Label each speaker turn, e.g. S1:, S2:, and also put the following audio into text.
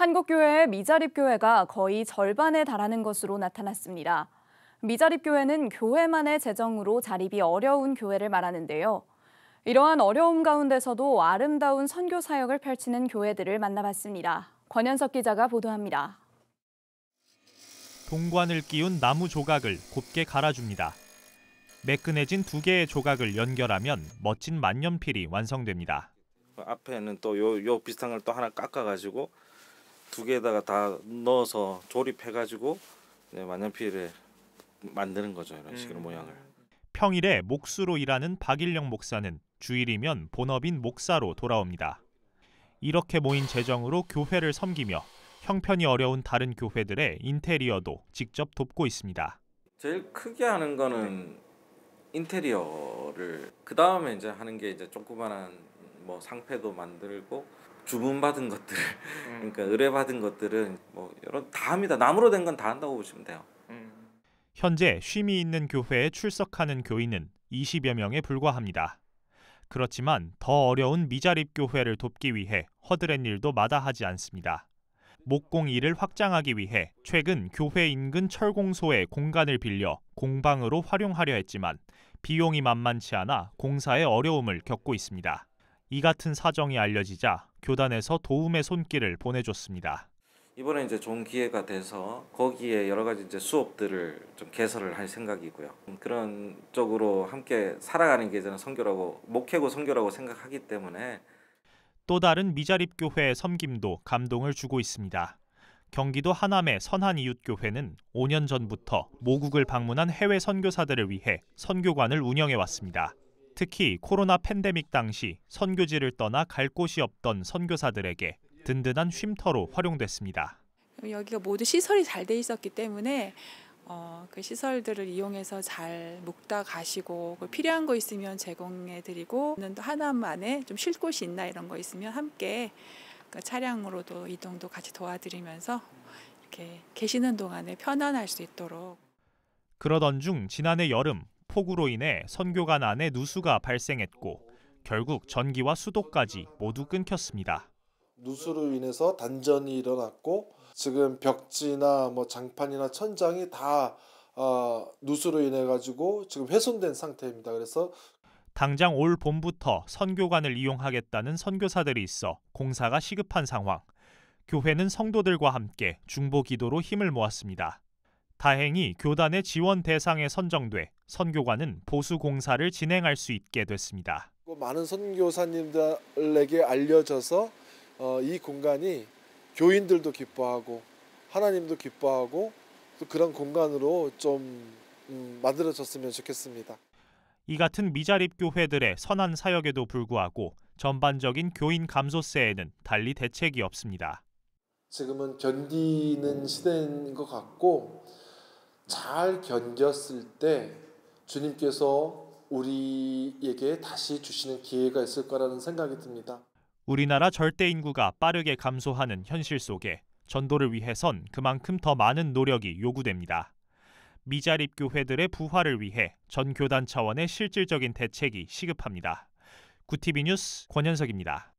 S1: 한국교회의 미자립교회가 거의 절반에 달하는 것으로 나타났습니다. 미자립교회는 교회만의 재정으로 자립이 어려운 교회를 말하는데요. 이러한 어려움 가운데서도 아름다운 선교 사역을 펼치는 교회들을 만나봤습니다.
S2: 권현석 기자가 보도합니다.
S1: 동관을 끼운 나무 조각을 곱게 갈아줍니다. 매끈해진 두 개의 조각을 연결하면 멋진 만년필이 완성됩니다.
S3: 앞에는 또요 비슷한 걸 또 하나 깎아가지고 두 개에다가 다 넣어서 조립해가지고 네, 만년필을
S1: 만드는 거죠. 이런 식으로 음. 모양을. 평일에 목수로 일하는 박일령 목사는 주일이면 본업인 목사로 돌아옵니다. 이렇게 모인 재정으로 교회를 섬기며 형편이 어려운 다른 교회들의 인테리어도 직접 돕고 있습니다.
S3: 제일 크게 하는 거는 인테리어를 그 다음에 이제 하는 게 이제 조그만한 뭐 상패도 만들고 주문받은 것들 음. 그러니까 의뢰받은 것들은 뭐 이런 다 합니다. 나무로 된 건 다 한다고 보시면 돼요.
S1: 음. 현재 쉼이 있는 교회에 출석하는 교인은 20여 명에 불과합니다. 그렇지만 더 어려운 미자립 교회를 돕기 위해 허드렛 일도 마다하지 않습니다. 목공 일을 확장하기 위해 최근 교회 인근 철공소에 공간을 빌려 공방으로 활용하려 했지만 비용이 만만치 않아 공사에 어려움을 겪고 있습니다. 이 같은 사정이 알려지자 교단에서 도움의 손길을 보내줬습니다.
S3: 이번에 이제 좋은 기회가 돼서 거기에 여러 가지 이제 수업들을 좀 개설을 할 생각이고요. 그런 쪽으로 함께 살아가는 게 저는 선교라고 목회고 선교라고 생각하기 때문에
S1: 또 다른 미자립 교회의 섬김도 감동을 주고 있습니다. 경기도 하남의 선한 이웃 교회는 5년 전부터 모국을 방문한 해외 선교사들을 위해 선교관을 운영해 왔습니다. 특히 코로나 팬데믹 당시 선교지를 떠나 갈 곳이 없던 선교사들에게 든든한 쉼터로 활용됐습니다.
S2: 여기가 모두 시설이 잘 돼 있었기 때문에 어, 그 시설들을 이용해서 잘 묵다 가시고 필요한 거 있으면 제공해 드리고 또 하나만에 좀쉴 곳이 있나 이런 거 있으면 함께 그 차량으로도 이동도 같이 도와드리면서 이렇게 계시는 동안에 편안할 수 있도록
S1: 그러던 중 지난해 여름 폭우로 인해 선교관 안에 누수가 발생했고 결국 전기와 수도까지 모두 끊겼습니다.
S2: 누수로 인해서 단전이 일어났고 지금 벽지나 뭐 장판이나 천장이 다 어, 누수로 인해 가지고 지금 훼손된 상태입니다. 그래서
S1: 당장 올 봄부터 선교관을 이용하겠다는 선교사들이 있어 공사가 시급한 상황. 교회는 성도들과 함께 중보 기도로 힘을 모았습니다. 다행히 교단의 지원 대상에 선정돼 선교관은 보수 공사를 진행할 수 있게 됐습니다.
S2: 많은 선교사님들에게 알려져서 어, 이 공간이 교인들도 기뻐하고 하나님도 기뻐하고 또 그런 공간으로 좀 음, 만들어졌으면 좋겠습니다.
S1: 이 같은 미자립 교회들의 선한 사역에도 불구하고 전반적인 교인 감소세에는 달리 대책이 없습니다.
S2: 지금은 견디는 시대인 것 같고 잘 견뎠을 때 주님께서 우리에게 다시 주시는 기회가 있을 거라는 생각이 듭니다.
S1: 우리나라 절대 인구가 빠르게 감소하는 현실 속에 전도를 위해선 그만큼 더 많은 노력이 요구됩니다. 미자립 교회들의 부활을 위해 전 교단 차원의 실질적인 대책이 시급합니다. 구티비 뉴스 권현석입니다.